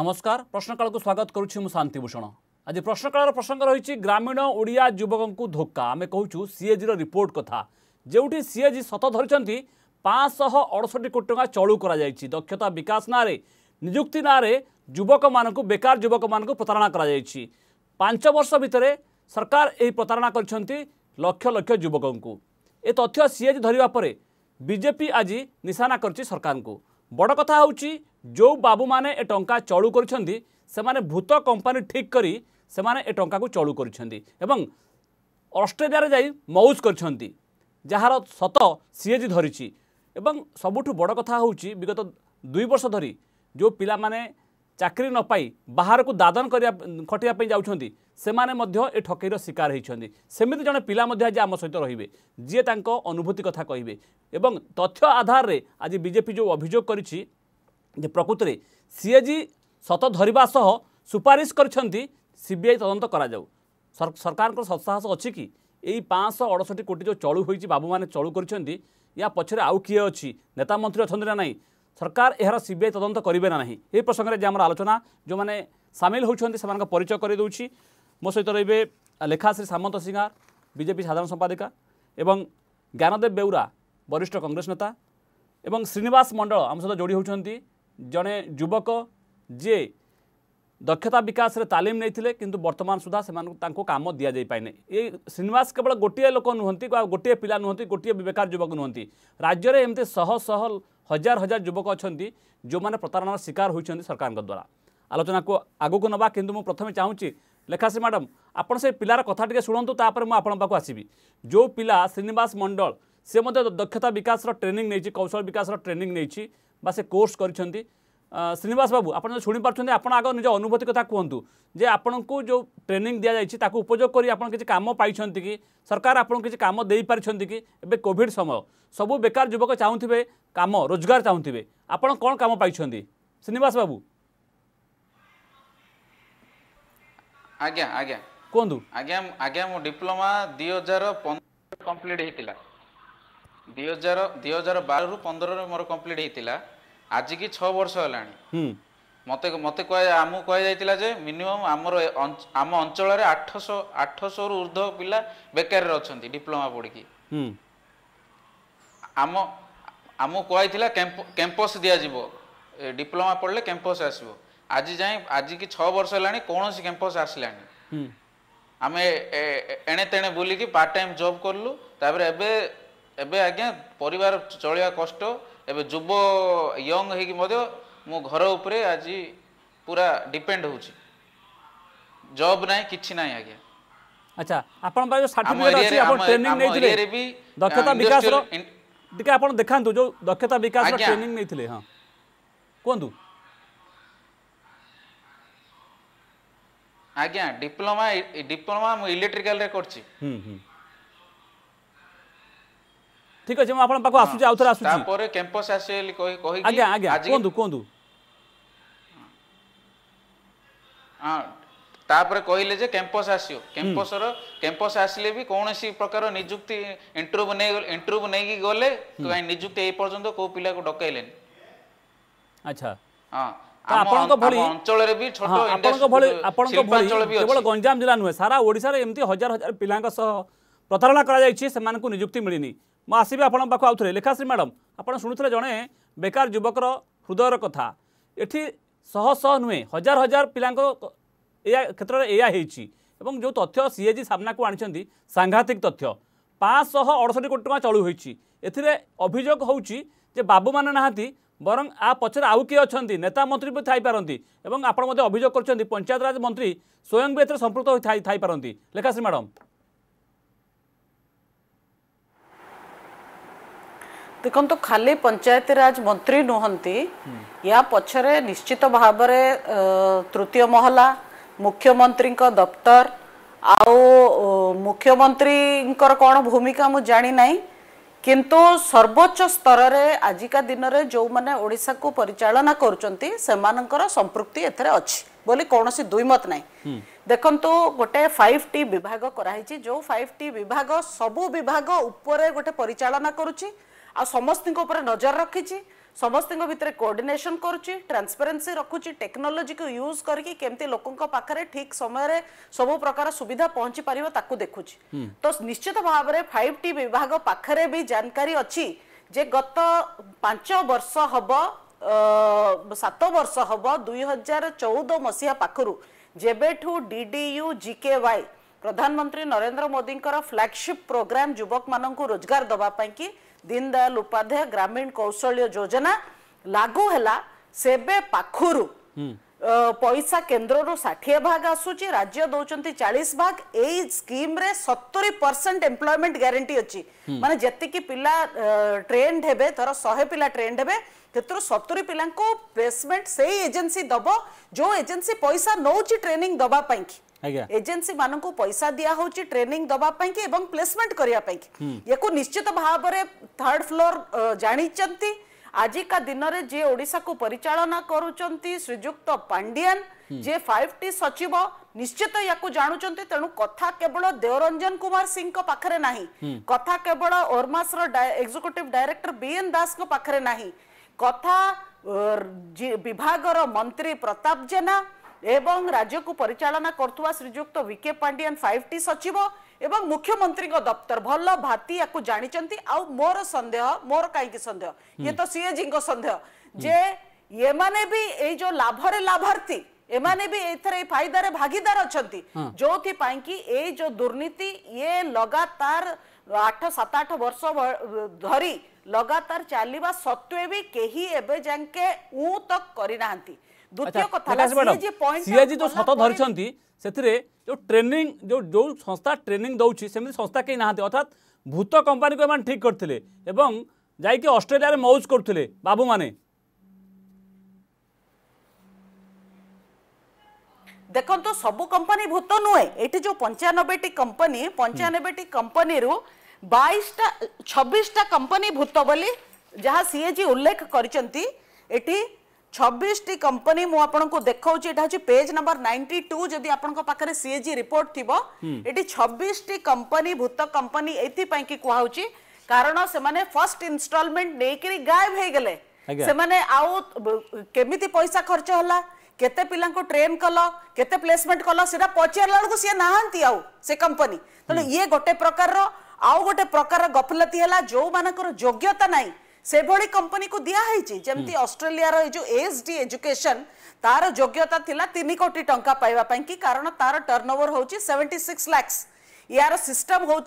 নমস্কার প্রশ্নকালকু স্বাগত করছি মু শান্তিভূষণ আজ প্রশ্নকালর প্রসঙ্গ রয়েছে গ্রামীণ ওড়িয়া যুবকঙ্ ধোকা আমি কৌছু সিএজির রিপোর্ট কথা যেটি সিএজি সত ধরিছেন পাঁচশহ অড়ষটি কোটি টাকা চলু করা যাইছি দক্ষতা বিকাশ নাঁরে নিযুক্তি নাঁরে যুবক মানুষ বেকার যুবক মানুষ প্রতারণা করা যাইছি পাঁচ বর্ষ ভিতরে সরকার এই প্রতারণা করছেন লক্ষ লক্ষ যুবকঙ্ এ তথ্য সিএজি ধরা পরে বিজেপি আজ নিশানা করছে সরকারকে বড় কথা হচ্ছে যে বাবু মানে এ টঙ্কা চলু করছেন সে ভূত কোম্পানি ঠিক করে সে এ টঙ্কা চলু করছেন এবং অস্ট্রেলিয়ার যাই মৌজ করছেন যার সত সিএজি ধরিছি এবং সবুঠু বড় কথা হচ্ছে বিগত দুই বর্ষ ধরি যে পিলা মানে ଚାକିରି ନ ପାଇ ବାହାରକୁ ଦାଦନ କରିବା ଖଟିବା ପାଇଁ ଯାଉଛନ୍ତି ସେମାନେ ମଧ୍ୟ ଏ ଠକେଇର ଶିକାର ହୋଇଛନ୍ତି ସେମିତି ଜଣେ ପିଲା ମଧ୍ୟ ଆଜି ଆମ ସହିତ ରହିବେ ଯିଏ ତାଙ୍କ ଅନୁଭୂତି କଥା କହିବେ ଏବଂ ତଥ୍ୟ ଆଧାରରେ ଆଜି ବିଜେପି ଯେଉଁ ଅଭିଯୋଗ କରିଛି ଯେ ପ୍ରକୃତରେ ସିଏ ଜି ସତ ଧରିବା ସହ ସୁପାରିଶ କରିଛନ୍ତି ସିବିଆଇ ତଦନ୍ତ କରାଯାଉ ସରକାରଙ୍କ ସତ୍ସାହସ ଅଛି କି ଏଇ ପାଞ୍ଚଶହ ଅଡ଼ଷଠି କୋଟି ଯେଉଁ ଚଳୁ ହୋଇଛି ବାବୁମାନେ ଚଳୁ କରିଛନ୍ତି ୟା ପଛରେ ଆଉ କିଏ ଅଛି ନେତା ମନ୍ତ୍ରୀ ଅଛନ୍ତି ନା ନାହିଁ সরকার এর সিবিআই তদন্ত করবে না না এই প্রসঙ্গে যে আমার আলোচনা যে সামিল হচ্ছেন সে পরিচয় করে দেছি মো সহ রয়েবে লেখাশ্রী সামন্ত সিংহার বিজেপি সাধারণ সম্পাদিকা এবং জ্ঞানদেব বেউরা বরিষ্ঠ কংগ্রেস নেতা এবং শ্রীনিবাস মণ্ডল আমার সহ যোড়ি হচ্ছেন জনে যুবক যে দক্ষতা বিকাশের তালিম নিয়ে কিন্তু বর্তমান সুদ্ধা সে কাম দিয়ে যাই পাইনি এই শ্রীনিবাস কেবল গোটিয়ে লোক নুহতি গোটিয়ে পিলা নুহতি গোটিয়ে বেকার যুবক নুহতি রাজ্যের এমতি শহ শহ হাজার হাজার যুবক অনেক যে প্রতারণার শিকার হয়েছেন সরকার দ্বারা আলোচনা আগুক নেওয়া কিন্তু মু প্রথমে চাহুছি লেখাশ্রী ম্যাডাম আপনার সেই পিলার কথা টিকি শুণতু তাপরে আপনার পাখ আসবি যে পিলা শ্রীনিবাস মন্ডল সে মধ্যে দক্ষতা বিকাশর ট্রেনিং নিয়েছে কৌশল বিকাশর ট্রেনিং নিয়েছে বা সে কোর্স করছেন ଶ୍ରୀନିବାସ ବାବୁ ଆପଣ ଯଦି ଶୁଣିପାରୁଛନ୍ତି ଆପଣ ଆଗ ନିଜ ଅନୁଭୂତି କଥା କୁହନ୍ତୁ ଯେ ଆପଣଙ୍କୁ ଯେଉଁ ଟ୍ରେନିଂ ଦିଆଯାଇଛି ତାକୁ ଉପଯୋଗ କରି ଆପଣ କିଛି କାମ ପାଇଛନ୍ତି କି ସରକାର ଆପଣଙ୍କୁ କିଛି କାମ ଦେଇପାରିଛନ୍ତି କି ଏବେ କୋଭିଡ୍ ସମୟ ସବୁ ବେକାର ଯୁବକ ଚାହୁଁଥିବେ କାମ ରୋଜଗାର ଚାହୁଁଥିବେ ଆପଣ କ'ଣ କାମ ପାଇଛନ୍ତି ଶ୍ରୀନିବାସ ବାବୁ ଆଜ୍ଞା ଆଜ୍ଞା କୁହନ୍ତୁ ଆଜ୍ଞା ଆଜ୍ଞା ମୁଁ ଡିପ୍ଲୋମା ଦୁଇ ହଜାର ପନ୍ଦର କମ୍ପ୍ଲିଟ୍ ଦୁଇ ହଜାର ଦୁଇ ହଜାର ବାରରୁ ପନ୍ଦରରେ ମୋର କମ୍ପ୍ଲିଟ୍ ହେଇଥିଲା ଆଜିକି ଛଅ ବର୍ଷ ହେଲାଣି ମୋତେ ମୋତେ ଆମକୁ କୁହାଯାଇଥିଲା ଯେ ମିନିମମ୍ ଆମର ଆମ ଅଞ୍ଚଳରେ ଆଠଶହ ଆଠଶହରୁ ଉର୍ଦ୍ଧ୍ୱ ପିଲା ବେକାରରେ ଅଛନ୍ତି ଡିପ୍ଲୋମା ପଢ଼ିକି ଆମ ଆମକୁ କୁହାଯାଇଥିଲା କ୍ୟାମ୍ପସ୍ ଦିଆଯିବ ଡିପ୍ଲୋମା ପଢ଼ିଲେ କ୍ୟାମ୍ପସ୍ ଆସିବ ଆଜି ଯାଏଁ ଆଜିକି ଛଅ ବର୍ଷ ହେଲାଣି କୌଣସି କ୍ୟାମ୍ପସ୍ ଆସିଲାନି ଆମେ ଏଣେ ତେଣେ ବୁଲିକି ପାର୍ଟ ଟାଇମ୍ ଜବ୍ କଲୁ ତାପରେ ଏବେ ଏବେ ଆଜ୍ଞା ପରିବାର ଚଳିବା କଷ୍ଟ ଏବେ ଯୁବ ୟଙ୍ଗ ହେଇକି ମଧ୍ୟ ମୁଁ ଘର ଉପରେ ଆଜି ପୁରା ଡିପେଣ୍ଡ ହେଉଛି ଜବ୍ ନାହିଁ କିଛି ନାହିଁ ଆଜ୍ଞା ଆଚ୍ଛା ଆପଣଙ୍କ ପାଖରେ ଯେଉଁ ସାର୍ଟିଫିକେଟ୍ ଅଛି ଆପଣ ଟ୍ରେନିଂ ନେଇଥିଲେ ଦକ୍ଷତା ବିକାଶର ଟିକେ ଆପଣ ଦେଖାନ୍ତୁ ଯେଉଁ ଦକ୍ଷତା ବିକାଶର ଟ୍ରେନିଂ ନେଇଥିଲେ ହଁ କୁହନ୍ତୁ ଆଜ୍ଞା ଡିପ୍ଲୋମା ଡିପ୍ଲୋମା ମୁଁ ଇଲେକ୍ଟ୍ରିକାଲରେ କରିଛି ঠিক আছে ମୁଁ ଆପଣଙ୍କ ପାଖକୁ ଆସୁଛି ଆଉ ଥରେ ଆସୁଛି ତାପରେ କ୍ୟାମ୍ପସ ଆସିବେ ବୋଲି କହି ଆଜ୍ଞା ଆଜ୍ଞା କୁହନ୍ତୁ କୁହନ୍ତୁ ହଁ ତାପରେ କହିଲେ ଯେ କ୍ୟାମ୍ପସ ଆସିବ କ୍ୟାମ୍ପସର କ୍ୟାମ୍ପସ ଆସିଲେ ବି କୌଣସି ପ୍ରକାର ନିଯୁକ୍ତି ଇଣ୍ଟରଭ୍ୟୁ ନେଇ ଇଣ୍ଟରଭ୍ୟୁ ନେଇକି ଗଲେ କାଇଁ ନିଯୁକ୍ତି ଏ ପର୍ଯ୍ୟନ୍ତ କୋଉ ପିଲାକୁ ଡକେଇଲେନି ଆଚ୍ଛା ହଁ ଆପଣଙ୍କ ଭଳି ଅଞ୍ଚଳରେ ବି ଛୋଟ ଆପଣଙ୍କ ଭଳି ଆପଣଙ୍କ ଭଳି କେବଳ ଗଞ୍ଜାମ ଜିଲ୍ଲା ନୁହେଁ ସାରା ଓଡ଼ିଶାରେ ଏମିତି ହଜାର ହଜାର ପିଲାଙ୍କ ସହ ପ୍ରତାରଣା କରାଯାଇଛି ସେମାନଙ୍କୁ ନିଯୁକ୍ତି ମିଳିନି ମୁଁ ଆସିବି ଆପଣଙ୍କ ପାଖକୁ ଆଉଥରେ ଲେଖାଶ୍ରୀ ମ୍ୟାଡ଼ାମ୍ ଆପଣ ଶୁଣୁଥିଲେ ଜଣେ ବେକାର ଯୁବକର ହୃଦୟର କଥା ଏଠି ଶହ ଶହ ନୁହେଁ ହଜାର ହଜାର ପିଲାଙ୍କ ଏଇଆ କ୍ଷେତ୍ରରେ ଏଇଆ ହେଇଛି ଏବଂ ଯେଉଁ ତଥ୍ୟ ସି ଏ ଜି ସାମ୍ନାକୁ ଆଣିଛନ୍ତି ସାଂଘାତିକ ତଥ୍ୟ ପାଞ୍ଚଶହ ଅଡ଼ଷଠି କୋଟି ଟଙ୍କା ଚଳୁ ହୋଇଛି ଏଥିରେ ଅଭିଯୋଗ ହେଉଛି ଯେ ବାବୁମାନେ ନାହାନ୍ତି ବରଂ ଆ ପଛରେ ଆଉ କିଏ ଅଛନ୍ତି ନେତା ମନ୍ତ୍ରୀ ବି ଥାଇପାରନ୍ତି ଏବଂ ଆପଣ ମଧ୍ୟ ଅଭିଯୋଗ କରିଛନ୍ତି ପଞ୍ଚାୟତରାଜ ମନ୍ତ୍ରୀ ସ୍ୱୟଂ ବି ଏଥିରେ ସମ୍ପୃକ୍ତ ଥାଇପାରନ୍ତି ଲେଖାଶ୍ରୀ ମ୍ୟାଡ଼ାମ୍ ଦେଖନ୍ତୁ ଖାଲି ପଞ୍ଚାୟତିରାଜ ମନ୍ତ୍ରୀ ନୁହନ୍ତି ୟା ପଛରେ ନିଶ୍ଚିତ ଭାବରେ ତୃତୀୟ ମହଲା ମୁଖ୍ୟମନ୍ତ୍ରୀଙ୍କ ଦପ୍ତର ଆଉ ମୁଖ୍ୟମନ୍ତ୍ରୀଙ୍କର କ'ଣ ଭୂମିକା ମୁଁ ଜାଣିନାହିଁ କିନ୍ତୁ ସର୍ବୋଚ୍ଚ ସ୍ତରରେ ଆଜିକା ଦିନରେ ଯେଉଁମାନେ ଓଡ଼ିଶାକୁ ପରିଚାଳନା କରୁଛନ୍ତି ସେମାନଙ୍କର ସମ୍ପୃକ୍ତି ଏଥିରେ ଅଛି ବୋଲି କୌଣସି ଦୁଇମତ ନାହିଁ ଦେଖନ୍ତୁ ଗୋଟେ ଫାଇଭ ଟି ବିଭାଗ କରାହେଇଛି ଯେଉଁ ଫାଇଭ ଟି ବିଭାଗ ସବୁ ବିଭାଗ ଉପରେ ଗୋଟେ ପରିଚାଳନା କରୁଛି ଆଉ ସମସ୍ତଙ୍କ ଉପରେ ନଜର ରଖିଛି ସମସ୍ତଙ୍କ ଭିତରେ କୋଅର୍ଡିନେସନ କରୁଛି ଟ୍ରାନ୍ସପେରେନ୍ସି ରଖୁଛି ଟେକ୍ନୋଲୋଜିକୁ ୟୁଜ୍ କରିକି କେମିତି ଲୋକଙ୍କ ପାଖରେ ଠିକ୍ ସମୟରେ ସବୁ ପ୍ରକାର ସୁବିଧା ପହଞ୍ଚି ପାରିବ ତାକୁ ଦେଖୁଛି ତ ନିଶ୍ଚିତ ଭାବରେ ଫାଇଭ ଟି ବିଭାଗ ପାଖରେ ବି ଜାନକାରୀ ଅଛି ଯେ ଗତ ପାଞ୍ଚ ବର୍ଷ ହବ ସାତ ବର୍ଷ ହବ ଦୁଇ ହଜାର ଚଉଦ ମସିହା ପାଖରୁ ଯେବେଠୁ D D U G K Y ପ୍ରଧାନମନ୍ତ୍ରୀ ନରେନ୍ଦ୍ର ମୋଦିଙ୍କର ଫ୍ଲାଗସିପ୍ ପ୍ରୋଗ୍ରାମ ଯୁବକମାନଙ୍କୁ ରୋଜଗାର ଦେବା ପାଇଁକି दीनदयाल उपाध्याय ग्रामीण कौशल्य योजना लागू है से पाखर ପଇସା କେନ୍ଦ୍ରରୁ ଷାଠିଏ ଭାଗ ଆସୁଛି ରାଜ୍ୟ ଦଉଛନ୍ତି ଚାଳିଶ ଭାଗ ଏଇ ସ୍କିମ୍ରେ ସତୁରି ପରସେଣ୍ଟ ଏମ୍ପ୍ଲୟମେଣ୍ଟ ଗ୍ୟାରେଣ୍ଟି ଅଛି ମାନେ ଯେତିକି ପିଲା ଟ୍ରେଣ୍ଡ ହେବେ ଧର ଶହେ ପିଲା ଟ୍ରେଣ୍ଡ ହେବେ ସେଥିରୁ ସତୁରି ପିଲାଙ୍କୁ ପ୍ଲେସମେଣ୍ଟ ସେଇ ଏଜେନ୍ସି ଦବ ଯୋଉ ଏଜେନ୍ସି ପଇସା ନଉଛି ଟ୍ରେନିଂ ଦବା ପାଇଁକି एजेंसी मान को पैसा दिया दि ट्रेनिंग दबा पाएं एवं प्लेसमेंट करने निश्चित भाव थर्ड फ्लोर जानते आज का दिन में जे ओडा को परिचालना करुक्त पांडियान जे फाइव टी सचिव निश्चित या को जानुंत तेणु कथा केवल देवरंजन कुमार सिंह को पाखरे ना कथा केवल ORMAS executive director B N Das पाखरे ना कथा विभाग मंत्री प्रताप जेना राज्य को परिचालना कर श्रीजुक्त विके पांडियान फाइव टी सचिव एवं मुख्यमंत्री दफ्तर भल भाती या जानते आर सन्देह मोर कहीं सन्देह ये हम्म। तो सीए जी सन्देह जे ये माने भी ए जो लाभरे लाभार्थी एमाने भी ए फायदार भागीदार अच्छा जो कि जो दुर्नीति ये लगातार आठ सत आठ वर्ष धरी लगातार चलवा सत्वे भी कहीं एवं जाके ऊ तक करना ସିଏ ଯେ ଯେଉଁ ସତ ଧରିଛନ୍ତି ସେଥିରେ ଯେଉଁ ଟ୍ରେନିଂ ଯେଉଁ ଯେଉଁ ସଂସ୍ଥା ଟ୍ରେନିଂ ଦେଉଛି ସେମିତି ସଂସ୍ଥା କେହି ନାହାନ୍ତି ଅର୍ଥାତ୍ ଭୂତ କମ୍ପାନୀକୁ ଏମାନେ ଠିକ୍ କରିଥିଲେ ଏବଂ ଯାଇକି ଅଷ୍ଟ୍ରେଲିଆରେ ମୌଜ କରୁଥିଲେ ବାବୁମାନେ ଦେଖନ୍ତୁ ସବୁ କମ୍ପାନୀ ଭୂତ ନୁହେଁ ଏଠି ଯେଉଁ ପଞ୍ଚାନବେଟି କମ୍ପାନୀ ପଞ୍ଚାନବେଟି କମ୍ପାନୀରୁ ବାଇଶଟା ଛବିଶଟା କମ୍ପାନୀ ଭୂତ ବୋଲି ଯାହା ସିଏ ଯେ ଉଲ୍ଲେଖ କରିଛନ୍ତି ଏଠି छब्बीसटी कंपनी मु देखा पेज नंबर नाइंटी टू जदि आपंक सीएजी रिपोर्ट थी ये छब्बीसटी कंपनी भूत कंपनी ये कहूँ कारण से फर्स्ट इनस्टलमेंट नहीं गायब हो गले केमी पैसा खर्च होला କେତେ ପିଲାଙ୍କୁ ଟ୍ରେନ୍ କଲ କେତେ ପ୍ଲେସମେଣ୍ଟ କଲ ସେଟା ପଚାରିଲା ବେଳକୁ ସିଏ ନାହାନ୍ତି ଆଉ ସେ କମ୍ପାନୀ ତେଣୁ ଇଏ ଗୋଟେ ପ୍ରକାରର ଆଉ ଗୋଟେ ପ୍ରକାର ଗଫଲତି ହେଲା ଯୋଉମାନଙ୍କର ଯୋଗ୍ୟତା ନାହିଁ से भली कंपनी को दिखाई जमी अस्ट्रेलिया जो एस डी एजुकेशन तार योग्यता तीन कोटी टाइम पाइबापाई कि कारण तार टर्न ओवर हूँ सेवेन्टी सिक्स लैक्स यार सिस्टम हूँ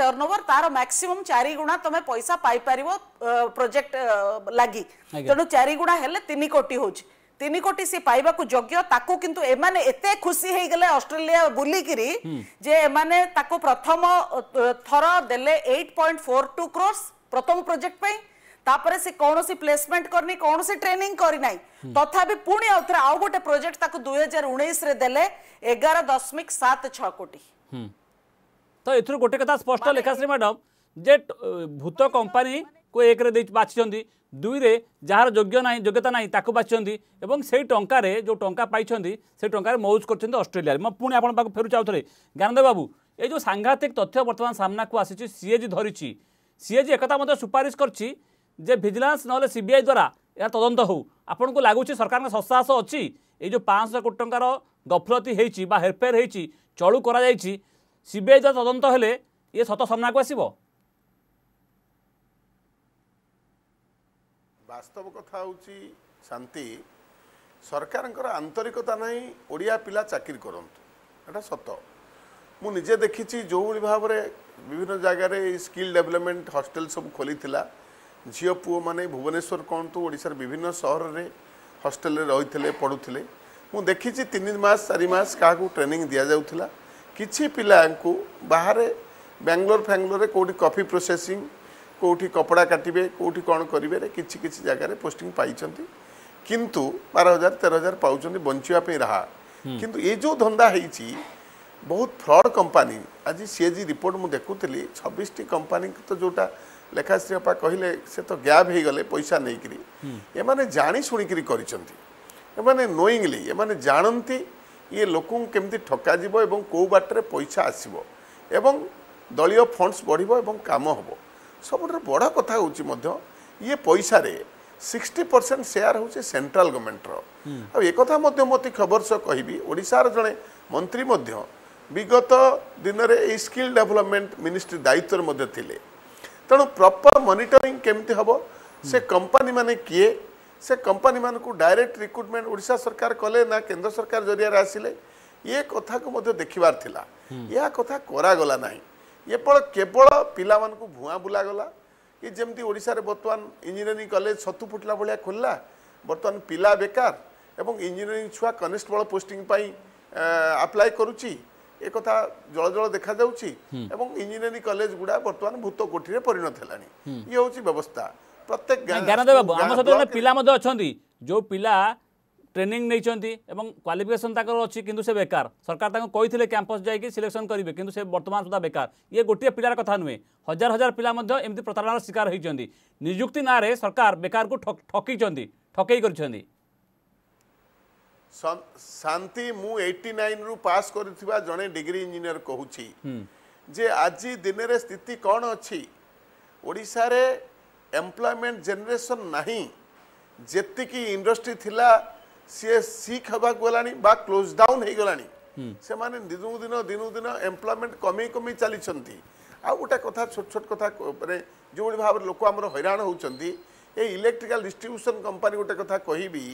टर्न ओवर तार मैक्सीम चारिगुणा तुम पैसा पाइपर प्रोजेक्ट लगी तेणु चारिगुणा तीन कोटी हूँ तीन कोटी सी पाइबा योग्य खुशी अस्ट्रेलिया बुलिकी प्रथम थर दे point four two crores project पाई তাপরে সে কোণী প্লেসমেন্ট করনি কোণী ট্রেনিং করি না তথাপি পুঁ আউথরে আউ গোটে প্রোজেক্ট তাকে দুই হাজার উনিশে দেলে এগার দশমিক সাত ছ কোটি তো এর গোটে কথা স্পষ্ট লেখাশ্রী ম্যাডাম যে ভূত কোম্পানি কু একরে বাছিছেন দুইরে যার যোগ্য না যোগ্যতা না তাকে বাছিছেন এবং সেই টঙ্কার যে টঙ্কা পাইছেন সেই টঙ্কার মৌজ করছেন অস্ট্রেলিয়ার মু পুঁ আপনার পাখে ফেরুছি আউথরে জ্ঞানদেব বাবু এই যে সাংঘাতিক তথ্য বর্তমান সামনাকু আসিছে সিএজি ধরিছি সিএজি একথা মধ্যে সুপারিশ করছি ଯେ ଭିଜିଲାନ୍ସ ନହେଲେ ସିବିଆଇ ଦ୍ୱାରା ଏହା ତଦନ୍ତ ହେଉ ଆପଣଙ୍କୁ ଲାଗୁଛି ସରକାରଙ୍କ ସଶ୍ୱାସ ଅଛି ଏଇ ଯେଉଁ ପାଞ୍ଚଶହ କୋଟି ଟଙ୍କାର ଗଫଲତି ହେଇଛି ବା ହେରଫେର ହେଇଛି ଚଳୁ କରାଯାଇଛି ସିବିଆଇ ଦ୍ୱାରା ତଦନ୍ତ ହେଲେ ଇଏ ସତ ସାମ୍ନାକୁ ଆସିବ ବାସ୍ତବ କଥା ହେଉଛି ଶାନ୍ତି ସରକାରଙ୍କର ଆନ୍ତରିକତା ନାହିଁ ଓଡ଼ିଆ ପିଲା ଚାକିରି କରନ୍ତୁ ଏଇଟା ସତ ମୁଁ ନିଜେ ଦେଖିଛି ଯେଉଁଭଳି ଭାବରେ ବିଭିନ୍ନ ଜାଗାରେ ଏଇ ସ୍କିଲ୍ ଡେଭଲପମେଣ୍ଟ ହଷ୍ଟେଲ ସବୁ ଖୋଲିଥିଲା ଝିଅ ପୁଅମାନେ ଭୁବନେଶ୍ୱର କ'ଣ ତୁ ଓଡ଼ିଶାର ବିଭିନ୍ନ ସହରରେ ହଷ୍ଟେଲରେ ରହିଥିଲେ ପଢ଼ୁଥିଲେ ମୁଁ ଦେଖିଛି ତିନି ମାସ ଚାରି ମାସ କାହାକୁ ଟ୍ରେନିଂ ଦିଆଯାଉଥିଲା କିଛି ପିଲାଙ୍କୁ ବାହାରେ ବାଙ୍ଗଲୋର ଫ୍ୟାଙ୍ଗଲୋରରେ କେଉଁଠି କଫି ପ୍ରୋସେସିଂ କେଉଁଠି କପଡ଼ା କାଟିବେ କେଉଁଠି କ'ଣ କରିବେ କିଛି କିଛି ଜାଗାରେ ପୋଷ୍ଟିଂ ପାଇଛନ୍ତି କିନ୍ତୁ ବାର ହଜାର ତେର ହଜାର ପାଉଛନ୍ତି ବଞ୍ଚିବା ପାଇଁ ରାହା କିନ୍ତୁ ଏ ଯେଉଁ ଧନ୍ଦା ହେଇଛି ବହୁତ ଫ୍ରଡ୍ କମ୍ପାନୀ ଆଜି ସିଏ ଜି ରିପୋର୍ଟ ମୁଁ ଦେଖୁଥିଲି ଛବିଶଟି କମ୍ପାନୀ ତ ଯେଉଁଟା ଲେଖାଶ୍ରୀ ଅପା କହିଲେ ସେ ତ ଗ୍ୟାପ୍ ହେଇଗଲେ ପଇସା ନେଇକିରି ଏମାନେ ଜାଣି ଶୁଣିକିରି କରିଛନ୍ତି ଏମାନେ ନୋଇଂଲି ଏମାନେ ଜାଣନ୍ତି ଇଏ ଲୋକଙ୍କୁ କେମିତି ଠକାଯିବ ଏବଂ କେଉଁ ବାଟରେ ପଇସା ଆସିବ ଏବଂ ଦଳୀୟ ଫଣ୍ଡସ୍ ବଢ଼ିବ ଏବଂ କାମ ହେବ ସବୁଠାରୁ ବଡ଼ କଥା ହେଉଛି ମଧ୍ୟ ଇଏ ପଇସାରେ ସିକ୍ସଟି ପରସେଣ୍ଟ ସେୟାର ହେଉଛି ସେଣ୍ଟ୍ରାଲ ଗଭର୍ଣ୍ଣମେଣ୍ଟର ଆଉ ଏକଥା ମଧ୍ୟ ମୋତେ ଖବର ସହ କହିବି ଓଡ଼ିଶାର ଜଣେ ମନ୍ତ୍ରୀ ମଧ୍ୟ ବିଗତ ଦିନରେ ଏଇ ସ୍କିଲ୍ ଡେଭଲପମେଣ୍ଟ ମିନିଷ୍ଟ୍ରି ଦାୟିତ୍ୱରେ ମଧ୍ୟ ଥିଲେ ତେଣୁ ପ୍ରପର୍ ମନିଟରିଂ କେମିତି ହେବ ସେ କମ୍ପାନୀମାନେ କିଏ ସେ କମ୍ପାନୀମାନଙ୍କୁ ଡାଇରେକ୍ଟ ରିକ୍ରୁଟମେଣ୍ଟ ଓଡ଼ିଶା ସରକାର କଲେ ନା କେନ୍ଦ୍ର ସରକାର ଜରିଆରେ ଆସିଲେ ଇଏ କଥାକୁ ମଧ୍ୟ ଦେଖିବାର ଥିଲା ଏହା କଥା କରାଗଲା ନାହିଁ ଏପଳ କେବଳ ପିଲାମାନଙ୍କୁ ଭୁଆଁ ବୁଲାଗଲା ଇଏ ଯେମିତି ଓଡ଼ିଶାରେ ବର୍ତ୍ତମାନ ଇଞ୍ଜିନିୟରିଂ କଲେଜ ଛତୁ ଫୁଟିଲା ଭଳିଆ ଖୋଲିଲା ବର୍ତ୍ତମାନ ପିଲା ବେକାର ଏବଂ ଇଞ୍ଜିନିୟରିଂ ଛୁଆ କନେଷ୍ଟବଳ ପୋଷ୍ଟିଂ ପାଇଁ ଆପ୍ଲାଏ କରୁଛି ଏ କଥା ଜଳ ଜଳ ଦେଖାଯାଉଛି ଏବଂ ଇଞ୍ଜିନିୟରିଂ କଲେଜ ଗୁଡ଼ା ବର୍ତ୍ତମାନ ଭୂତ କୋଠିରେ ପରିଣତ ହେଲାଣି ଇଏ ହେଉଛି ବ୍ୟବସ୍ଥା ପ୍ରତ୍ୟେକ ଜ୍ଞାନଦେବ ବାବୁ ଆମ ସହିତ ଜଣେ ପିଲା ମଧ୍ୟ ଅଛନ୍ତି ଯେଉଁ ପିଲା ଟ୍ରେନିଂ ନେଇଛନ୍ତି ଏବଂ କ୍ୱାଲିଫିକେସନ୍ ତାଙ୍କର ଅଛି କିନ୍ତୁ ସେ ବେକାର ସରକାର ତାଙ୍କୁ କହିଥିଲେ କ୍ୟାମ୍ପସ୍ ଯାଇକି ସିଲେକ୍ସନ୍ କରିବେ କିନ୍ତୁ ସେ ବର୍ତ୍ତମାନ ସୁଦ୍ଧା ବେକାର ଇଏ ଗୋଟିଏ ପିଲାର କଥା ନୁହେଁ ହଜାର ହଜାର ପିଲା ମଧ୍ୟ ଏମିତି ପ୍ରତାରଣାର ଶିକାର ହୋଇଛନ୍ତି ନିଯୁକ୍ତି ନାଁରେ ସରକାର ବେକାରକୁ ଠକିଛନ୍ତି ଠକେଇ କରିଛନ୍ତି ଶାନ୍ତି ମୁଁ ଏଇଟି ନାଇନରୁ ପାସ୍ କରିଥିବା ଜଣେ ଡିଗ୍ରୀ ଇଞ୍ଜିନିୟର କହୁଛି ଯେ ଆଜି ଦିନରେ ସ୍ଥିତି କ'ଣ ଅଛି ଓଡ଼ିଶାରେ ଏମ୍ପ୍ଲୟମେଣ୍ଟ ଜେନେରେସନ୍ ନାହିଁ ଯେତିକି ଇଣ୍ଡଷ୍ଟ୍ରି ଥିଲା ସିଏ ସିକ୍ ହେବାକୁ ଗଲାଣି ବା କ୍ଲୋଜ୍ ଡାଉନ୍ ହେଇଗଲାଣି ସେମାନେ ଦିନକୁ ଦିନ ଦିନକୁ ଦିନ ଏମ୍ପ୍ଲୟମେଣ୍ଟ କମେଇ କମେଇ ଚାଲିଛନ୍ତି ଆଉ ଗୋଟେ କଥା ଛୋଟ ଛୋଟ କଥା ମାନେ ଯେଉଁଭଳି ଭାବରେ ଲୋକ ଆମର ହଇରାଣ ହେଉଛନ୍ତି ଏ ଇଲେକ୍ଟ୍ରିକାଲ ଡିଷ୍ଟ୍ରିବ୍ୟୁସନ୍ କମ୍ପାନୀ ଗୋଟେ କଥା କହିବି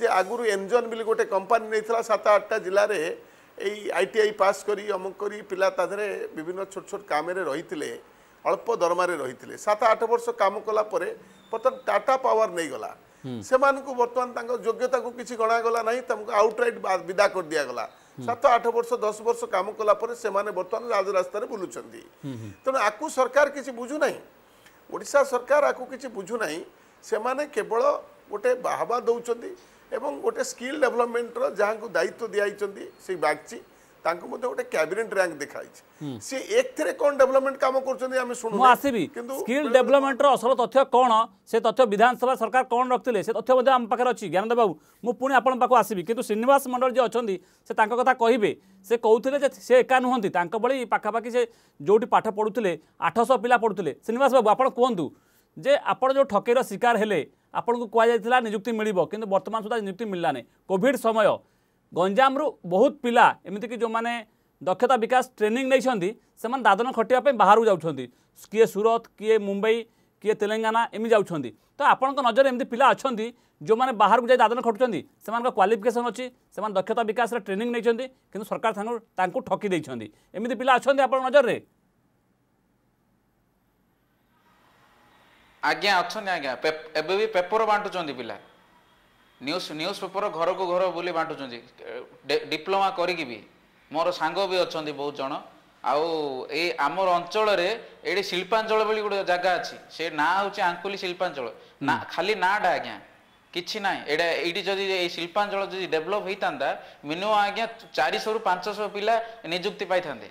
যে ଆଗରୁ ଏନ୍ଜନ୍ ବୋଲି ଗୋଟେ କମ୍ପାନୀ ନେଇଥିଲା ସାତ ଆଠଟା ଜିଲ୍ଲାରେ ଏଇ ଆଇ ଟି ଆଇ ପାସ୍ କରି ଅମୁକ କରି ପିଲା ତା ଦେହରେ ବିଭିନ୍ନ ଛୋଟ ଛୋଟ କାମରେ ରହିଥିଲେ ଅଳ୍ପ ଦରମାରେ ରହିଥିଲେ ସାତ ଆଠ ବର୍ଷ କାମ କଲା ପରେ ବର୍ତ୍ତମାନ ଟାଟା ପାୱାର ନେଇଗଲା ସେମାନଙ୍କୁ ବର୍ତ୍ତମାନ ତାଙ୍କ ଯୋଗ୍ୟତାକୁ କିଛି ଗଣାଗଲା ନାହିଁ ତାଙ୍କୁ ଆଉଟ୍ରାଇଟ୍ ବିଦା କରିଦିଆଗଲା ସାତ ଆଠ ବର୍ଷ ଦଶ ବର୍ଷ କାମ କଲା ପରେ ସେମାନେ ବର୍ତ୍ତମାନ ରାଜରାସ୍ତାରେ ବୁଲୁଛନ୍ତି ତେଣୁ ଆକୁ ସରକାର କିଛି ବୁଝୁନାହିଁ ଓଡ଼ିଶା ସରକାର ଆକୁ କିଛି ବୁଝୁନାହିଁ ସେମାନେ କେବଳ ଗୋଟେ ବାହାବା ଦେଉଛନ୍ତି এবং ଗୋଟେ ସ୍କିଲ୍ ଡେଭଲପମେଣ୍ଟର ଯାହାଙ୍କୁ ଦାୟିତ୍ୱ ଦିଆହେଇଛନ୍ତି ସେଇ ବାଗଚି ତାଙ୍କୁ ମଧ୍ୟ ଗୋଟେ କ୍ୟାବିନେଟ୍ ରାଙ୍କ ଦେଖାହେଇଛି ସିଏ ଏଥିରେ କ'ଣ ଡେଭଲପମେଣ୍ଟ କାମ କରୁଛନ୍ତି ଆମେ ଶୁଣୁ ଆସିବି କିନ୍ତୁ ସ୍କିଲ୍ ଡେଭଲପମେଣ୍ଟର ଅସଲ ତଥ୍ୟ କ'ଣ ସେ ତଥ୍ୟ ବିଧାନସଭା ସରକାର କ'ଣ ରଖିଥିଲେ ସେ ତଥ୍ୟ ମଧ୍ୟ ଆମ ପାଖରେ ଅଛି ଜ୍ଞାନଦେବ ବାବୁ ମୁଁ ପୁଣି ଆପଣଙ୍କ ପାଖକୁ ଆସିବି କିନ୍ତୁ ଶ୍ରୀନିବାସ ମଣ୍ଡଳ ଯିଏ ଅଛନ୍ତି ସେ ତାଙ୍କ କଥା କହିବେ ସେ କହୁଥିଲେ ଯେ ସେ ଏକା ନୁହନ୍ତି ତାଙ୍କ ଭଳି ପାଖାପାଖି ସେ ଯେଉଁଠି ପାଠ ପଢ଼ୁଥିଲେ ଆଠଶହ ପିଲା ପଢ଼ୁଥିଲେ ଶ୍ରୀନିବାସ ବାବୁ ଆପଣ କୁହନ୍ତୁ ଯେ ଆପଣ ଯେଉଁ ଠକେଇର ଶିକାର ହେଲେ आपको कहुता निजुक्ति मिल कि बर्तमान सुधा निजुक्ति मिललानी कॉविड समय गंजाम रु बहुत पिला एमती जो मैंने दक्षता विकास ट्रेनिंग नहीं दादन खटे बाहर जाऊँच किए सूरत किए मुंबई किए तेलेाना एम जा तो आपण नजर एमती पिला अच्छा जो मैंने बाहर को दादन खटुंट से क्वाफिकेसन अच्छी से दक्षता विकास ट्रेनिंग नहीं सरकार ठकी देमती पिला अच्छा आप नजर में ଆଜ୍ଞା ଅଛନ୍ତି ଆଜ୍ଞା ଏବେ ବି ପେପର ବାଣ୍ଟୁଛନ୍ତି ପିଲା ନ୍ୟୁଜ୍ ନ୍ୟୁଜ୍ ପେପର ଘରକୁ ଘର ବୁଲି ବାଣ୍ଟୁଛନ୍ତି ଡିପ୍ଲୋମା କରିକି ବି ମୋର ସାଙ୍ଗ ବି ଅଛନ୍ତି ବହୁତ ଜଣ ଆଉ ଏଇ ଆମର ଅଞ୍ଚଳରେ ଏଇଠି ଶିଳ୍ପାଞ୍ଚଳ ବୋଲି ଗୋଟେ ଜାଗା ଅଛି ସେ ନାଁ ହେଉଛି ଆଙ୍କୁଲି ଶିଳ୍ପାଞ୍ଚଳ ନା ଖାଲି ନାଁଟା ଆଜ୍ଞା କିଛି ନାହିଁ ଏଇଟା ଏଇଠି ଯଦି ଏଇ ଶିଳ୍ପାଞ୍ଚଳ ଯଦି ଡେଭଲପ୍ ହେଇଥାନ୍ତା ମିନିମମ୍ ଆଜ୍ଞା ଚାରିଶହରୁ ପାଞ୍ଚଶହ ପିଲା ନିଯୁକ୍ତି ପାଇଥାନ୍ତେ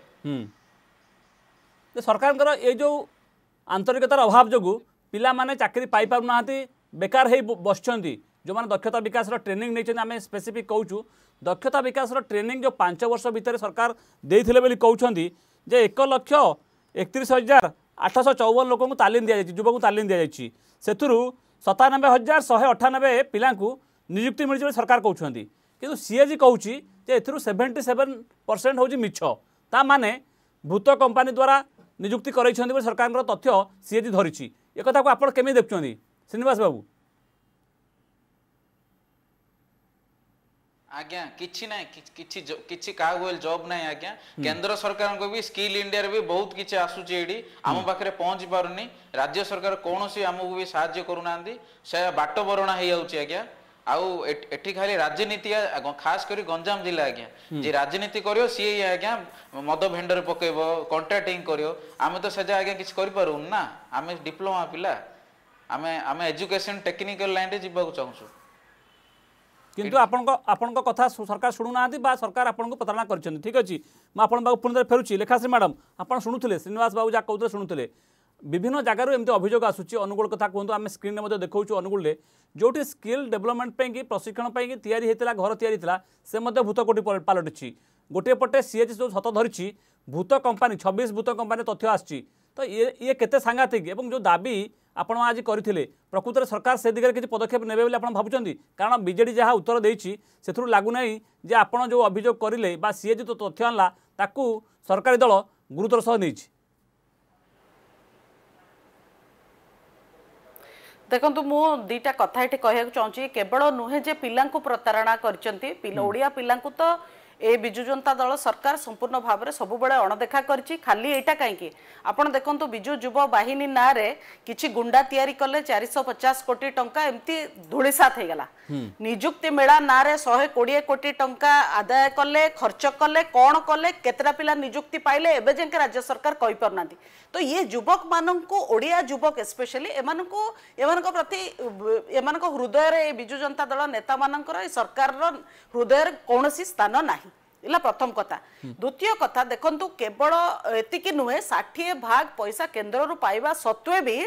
ସରକାରଙ୍କର ଏଇ ଯେଉଁ ଆନ୍ତରିକତାର ଅଭାବ ଯୋଗୁଁ पिला पाने चाकरी पापार ना बेकार हो बस जो मैंने दक्षता विकास ट्रेनिंग नहीं आम स्पेसीफिक कौ दक्षता विकास ट्रेनिंग जो पांच वर्ष भितर सरकार दे कौन जे एक लक्ष एक हजार आठश चौवन लोक तालीम दिखाई युवक तालीम दि जाएगी से सतानबे हजार शहे अठानबे पिला सरकार कौन कि सीएजी कहूँ जो सेवेन परसेंट हूँ मिछ भूत कंपानी द्वारा निजुक्ति कर सरकार तथ्य सीएजी धरी एक आप देखुं श्रीनिवास बाबू आज्ञा किसी ना कि किसी ना आज्ञा हम्म। केन्द्र सरकार को भी स्किल इंडिया भी बहुत किसी आसूच आम हम्म। पाखे पहुंच पार नहीं राज्य सरकार कौन सी आमको भी साय करना से बाटबरणा हो जाए आज्ञा ଆଉ ଏଠି ଖାଲି ରାଜନୀତି ଖାସ କରି ଗଞ୍ଜାମ ଜିଲ୍ଲା ଆଜ୍ଞା ଯିଏ ରାଜନୀତି କରିବ ସିଏ ଆଜ୍ଞା ମଦ ଭେଣ୍ଡରେ ପକେଇବ କଣ୍ଟ୍ରାକ୍ଟିଂ କରିବ ଆମେ ତ ସେଜା ଆଜ୍ଞା କିଛି କରିପାରୁନୁ ନା ଆମେ ଡିପ୍ଲୋମା ପିଲା ଆମେ ଆମେ ଏଜୁକେସନ ଟେକ୍ନିକାଲ ଲାଇନରେ ଯିବାକୁ ଚାହୁଁଛୁ କିନ୍ତୁ ଆପଣଙ୍କ ଆପଣଙ୍କ କଥା ସରକାର ଶୁଣୁନାହାନ୍ତି ବା ସରକାର ଆପଣଙ୍କୁ ପ୍ରତାରଣା କରିଛନ୍ତି ଠିକ୍ ଅଛି ମୁଁ ଆପଣଙ୍କ ପାଖକୁ ପୁଣି ଥରେ ଫେରୁଛି ଲେଖାଶ୍ରୀ ମ୍ୟାଡ଼ାମ୍ ଆପଣ ଶୁଣୁଥିଲେ ଶ୍ରୀନିବାସ ବାବୁ ଯାହା କହୁଥିଲେ ଶୁଣୁଥିଲେ বিভিন্ন জায়গার এমনি অভিযোগ আসুচি অনুগুল কথা কুহতু আমি স্ক্রিনে মধ্যে দেখছু অনুগুলে যেটি স্কিল ডেভেলপমেন্ট পাই প্রশিক্ষণ পাই তৈরি হয়েছিল ঘর তৈরি হয়েছিল সে ভূতকোটি পালটিছি গোটিয়ে পটে সিএচ যে সত ধরিছি ভূত কোম্পানি ছবিশ ভূত কোম্পানি তথ্য আসছি তো ইয়ে কেতে সাংঘাতিক এবং যে দাবি আপনার আজ করে প্রকৃতরে সরকার সে দিগে কিছু পদক্ষেপ নেবে বলে আপনার ଭାବୁଛନ୍ତି কারণ বিজেডি যা উত্তর ଦେଇଛି ସେଥିରୁ লাগু ଯେ যে আপনার যে অভিযোগ করলে বা ଯେଉଁ তথ্য আনলা ତାକୁ সরকারি দল ଗୁରୁତର সহ নিয়েছে ଦେଖନ୍ତୁ ମୁଁ ଦୁଇଟା କଥା ଏଠି କହିବାକୁ ଚାହୁଁଛି କେବଳ ନୁହେଁ ଯେ ପିଲାଙ୍କୁ ପ୍ରତାରଣା କରିଛନ୍ତି ଓଡ଼ିଆ ପିଲାଙ୍କୁ ତ এই বিজু জনতা দল সরকার সম্পূর্ণ ভাবে সবুলে অণদেখা করছে খালি এইটা কী আপনার দেখুন বিজু যুব বাহিনী নাঁরে কিছু গুন্ডা তৈরি কলে চারিশ পচাশ কোটি টঙ্কা এমতি ধূলিসাত হয়ে গলা নিযুক্তি মেলা নাঁরে শহে কোড়িয়ে কোটি টঙ্কা আদায় কলে খরচ কলে কণ কলে কেতটা পিলা নিযুক্তি পাইলে এবে যাকে রাজ্য সরকার কইপার না তো ইয়ে যুবক মানুষ ওড়িয়া যুবক এস্পেশালি এমানু এমান প্রতি এমান হৃদয়ের এই বিজু জনতা দল নেতা ମାନଙ୍କର ଏ ସରକାରର ହୃଦୟରେ କୌଣସି ସ୍ଥାନ ନାହିଁ ଏଲା ପ୍ରଥମ କଥା ଦ୍ୱିତୀୟ କଥା ଦେଖନ୍ତୁ କେବଳ ଏତିକି ନୁହେଁ ଷାଠିଏ ଭାଗ ପଇସା କେନ୍ଦ୍ରରୁ ପାଇବା ସତ୍ତ୍ୱେ ବି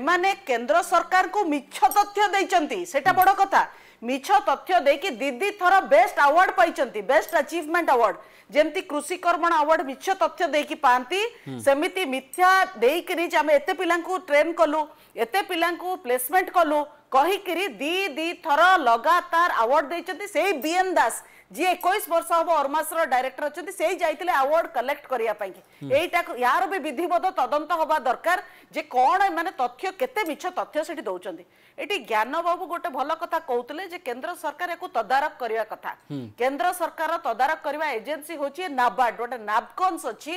ଏମାନେ କେନ୍ଦ୍ର ସରକାରଙ୍କୁ ମିଛ ତଥ୍ୟ ଦେଇଛନ୍ତି ସେଇଟା ବଡ଼ କଥା ମିଛ ତଥ୍ୟ ଦେଇକି ଦିଦି ଥର ବେଷ୍ଟ ଆୱାର୍ଡ ପାଇଛନ୍ତି ବେଷ୍ଟ ଆଚିଭମେଣ୍ଟ ଆୱାର୍ଡ ଯେମିତି କୃଷି କର୍ମଣ ଆୱାର୍ଡ ମିଛ ତଥ୍ୟ ଦେଇକି ପାଆନ୍ତି ସେମିତି ମିଥ୍ୟା ଦେଇକିରି ଯେ ଆମେ ଏତେ ପିଲାଙ୍କୁ ଟ୍ରେନ୍ କଲୁ ଏତେ ପିଲାଙ୍କୁ ପ୍ଲେସମେଣ୍ଟ କଲୁ କହିକିରି ଦି ଦି ଥର ଲଗାତାର ଆୱାର୍ଡ ଦେଇଛନ୍ତି ସେଇ ବିଏନ୍ ଦାସ ଯିଏ ଏକୋଇଶ ବର୍ଷ ହବ ଅରମାସର ଡାଇରେକ୍ଟର ଅଛନ୍ତି ସେଇ ଯାଇଥିଲେ ଆୱାର୍ଡ କଲେକ୍ଟ କରିବା ପାଇଁ ଏଇଟା ୟାର ବି ବିଧିବଦ୍ଧ ତଦନ୍ତ ହବା ଦରକାର ଯେ କଣ ଏମାନେ ତଥ୍ୟ କେତେ ମିଛ ତଥ୍ୟ ସେଠି ଦଉଛନ୍ତି ଏଠି ଜ୍ଞାନବାବୁ ଗୋଟେ ଭଲ କଥା କହୁଥିଲେ ଯେ କେନ୍ଦ୍ର ସରକାର ୟାକୁ ତଦାରଖ କରିବା କଥା କେନ୍ଦ୍ର ସରକାର ତଦାରଖ କରିବା ଏଜେନ୍ସି ହଉଛି ନାବାର୍ଡ ଗୋଟେ ନାବକନ୍ସ ଅଛି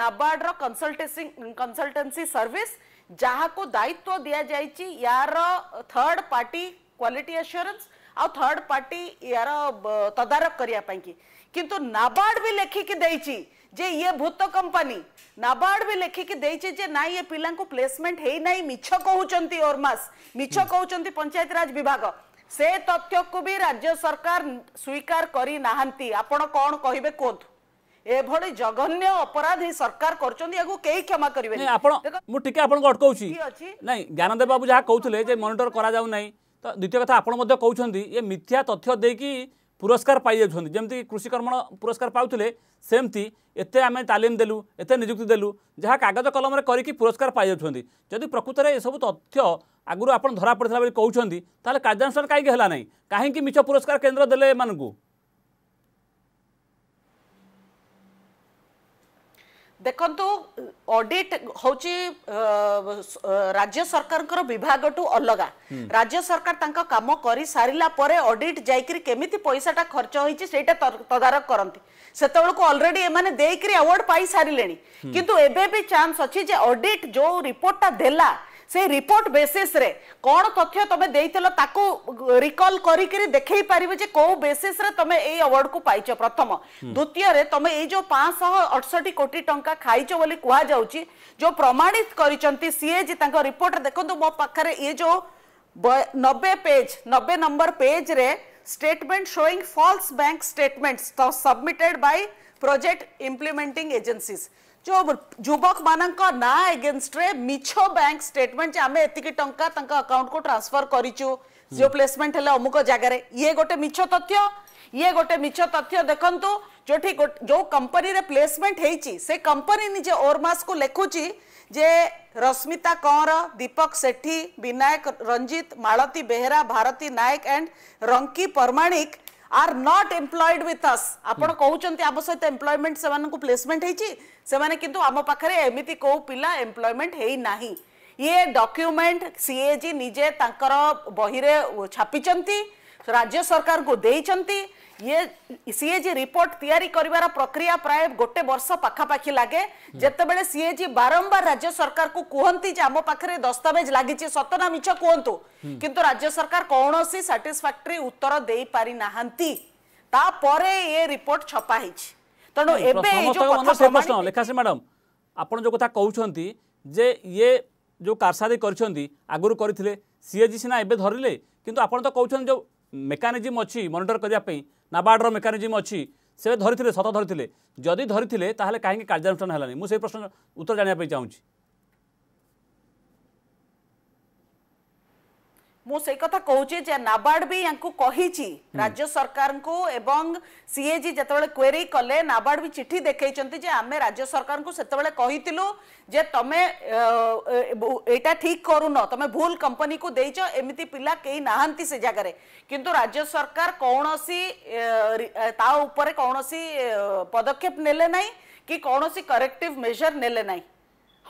ନାବାର୍ଡର କନସଲଟେସି କନସଲଟେନ୍ସି ସର୍ଭିସ ଯାହାକୁ ଦାୟିତ୍ୱ ଦିଆଯାଇଛି ୟାର ଥର୍ଡ଼ ପାର୍ଟି କ୍ୱାଲିଟି ଆସୁରାନ୍ସ ଆଉ ଥର୍ଡ଼ ପାର୍ଟି ୟାର ତଦାରଖ କରିବା ପାଇଁକି କିନ୍ତୁ ନାବାର୍ଡ ବି ଲେଖିକି ଦେଇଛି ଯେ ଇଏ ଭୂତ କମ୍ପାନୀ ନାବାର୍ଡ ବି ଲେଖିକି ଦେଇଛି ଯେ ନାଇଁ ଏ ପିଲାଙ୍କୁ ପ୍ଲେସମେଣ୍ଟ ହେଇନାହିଁ ମିଛ କହୁଛନ୍ତି ଓର୍ମାସ୍ ମିଛ କହୁଛନ୍ତି ପଞ୍ଚାୟତିରାଜ ବିଭାଗ ସେ ତଥ୍ୟକୁ ବି ରାଜ୍ୟ ସରକାର ସ୍ୱୀକାର କରିନାହାନ୍ତି ଆପଣ କ'ଣ କହିବେ କୁହନ୍ତୁ এভাবে জঘন্য অপরাধ এই সরকার করছেন ইয়াকু কেই ক্ষমা করিবে না আপন মু টিকে আপনাকে অটকাউছি নাই জ্ঞানদেব বাবু যাহা কৌথলে যে মনিটর করা যাও নাই তো দ্বিতীয় কথা আপন মধ্যে কৌছেন এ মিথ্যা তথ্য দেইকি পুরস্কার পাই যাচ্ছেন যেমতি কৃষিকর্মণ পুরস্কার পাওলে সেমতি এতে আমি তালিম দেলু এতে নিযুক্তি দেলু যা কাগজ কলমরে করি পুরস্কার পাই যাচ্ছেন যদি প্রকৃতরে এসব তথ্য আগর আপনার ধরা পড়ে বলে কৌন তাহলে কার্যানুষ্ঠান কী হল না কী মিছ পুরস্কার কেন্দ্র দেলে এমানু ଦେଖନ୍ତୁ ଅଡିଟ୍ ହଉଛି ରାଜ୍ୟ ସରକାରଙ୍କର ବିଭାଗଠୁ ଅଲଗା ରାଜ୍ୟ ସରକାର ତାଙ୍କ କାମ କରି ସାରିଲା ପରେ ଅଡିଟ୍ ଯାଇକିରି କେମିତି ପଇସାଟା ଖର୍ଚ୍ଚ ହେଇଛି ସେଇଟା ତଦାରଖ କରନ୍ତି ସେତେବେଳକୁ ଅଲରେଡି ଏମାନେ ଦେଇକିରି ଆୱାର୍ଡ ପାଇସାରିଲେଣି କିନ୍ତୁ ଏବେ ବି ଚାନ୍ସ ଅଛି ଯେ ଅଡିଟ୍ ଯୋଉ ରିପୋର୍ଟଟା ଦେଲା से रिपोर्ट बेसिस रे तथ्य तमे ताको रिकॉल करी करी देखै पारिबे जे को बेसिस रे अवार्ड को पाइछ प्रथम द्वितीय रे तमे ए जो कोटी टंका खाइछ बोली कुहा जो प्रमाणित कर सीए रिपोर्ट देखंतु मो पाखरे ए जो 90 पेज 90 नंबर पेज रे statement showing false bank statements submitted by project implementing agencies जो युवक मान ना एगेन्स्ट्रे मिछ बैंक स्टेटमेंट आम एति टंका अकाउंट को ट्रांसफर करूँ प्लेसमेंट है अमुक जगार ये गोटे मिछ तथ्य ये गोटे मिछ तथ्य देखु जो जो कंपनी रे प्लेसमेंट हो से कंपनी निजे ओरमास को लिखुची जे Rashmita Kaur Deepak Sethi Vinayak Ranjit Malati Behera Bharati Nayak and Ranki Pramanik are not employed with us आपण कहते आम सहित एम्प्लयमेंट से प्लेसमेंट होने कि आम पाखे एमती कौ पिला एम्प्लयमेंट होना ये डॉक्यूमेंट सीएजी निजे बही छापी राज्य सरकार को देती ये सीएजी रिपोर्ट तैयारी प्रक्रिया प्राय गोटे वर्ष जिते बड़े जेतेबेले सीएजी बारंबार राज्य सरकार को कहती आम पाखे दस्तावेज लगी सतना मिछ कहतु कि राज्य सरकार सी साटिस्फाक्टरी उत्तर दे पारि नाहंती ये रिपोर्ट छपाई तेनाली मैडम आप क्या ପ୍ରଶ୍ନ जे ये जो कारसादी कर आगुरी ଯେ ଇଏ ଯେଉଁ କାରସାଦି एवं धरले कि ସିଏଜି ସିନା ଏବେ ଧରିଲେ କିନ୍ତୁ ଆପଣ ତ ନାବାର୍ଡ଼ର ମେକାନିଜିମ୍ ଅଛି ସେ ଧରିଥିଲେ ସତ ଧରିଥିଲେ ଯଦି ଧରିଥିଲେ ତାହେଲେ କାହିଁକି କାର୍ଯ୍ୟାନୁଷ୍ଠାନ ହେଲାନି ମୁଁ ସେଇ ପ୍ରଶ୍ନର ଉତ୍ତର ଜାଣିବା ପାଇଁ ଚାହୁଁଛି ମୁଁ ସେଇ କଥା କହୁଛି ଯେ ନାବାର୍ଡ ବି ୟାଙ୍କୁ କହିଛି ରାଜ୍ୟ ସରକାରଙ୍କୁ ଏବଂ ସିଏଜି ଯେତେବେଳେ କ୍ୱେରି କଲେ ନାବାର୍ଡ ବି ଚିଠି ଦେଖେଇଛନ୍ତି ଯେ ଆମେ ରାଜ୍ୟ ସରକାରଙ୍କୁ ସେତେବେଳେ କହିଥିଲୁ ଯେ ତମେ ଏଇଟା ଠିକ କରୁନ ତମେ ଭୁଲ କମ୍ପାନୀକୁ ଦେଇଛ ଏମିତି ପିଲା କେହି ନାହାନ୍ତି ସେ ଜାଗାରେ କିନ୍ତୁ ରାଜ୍ୟ ସରକାର କୌଣସି ତା ଉପରେ କୌଣସି ପଦକ୍ଷେପ ନେଲେ ନାହିଁ କି କୌଣସି କରେକ୍ଟିଭ ମେଜର ନେଲେ ନାହିଁ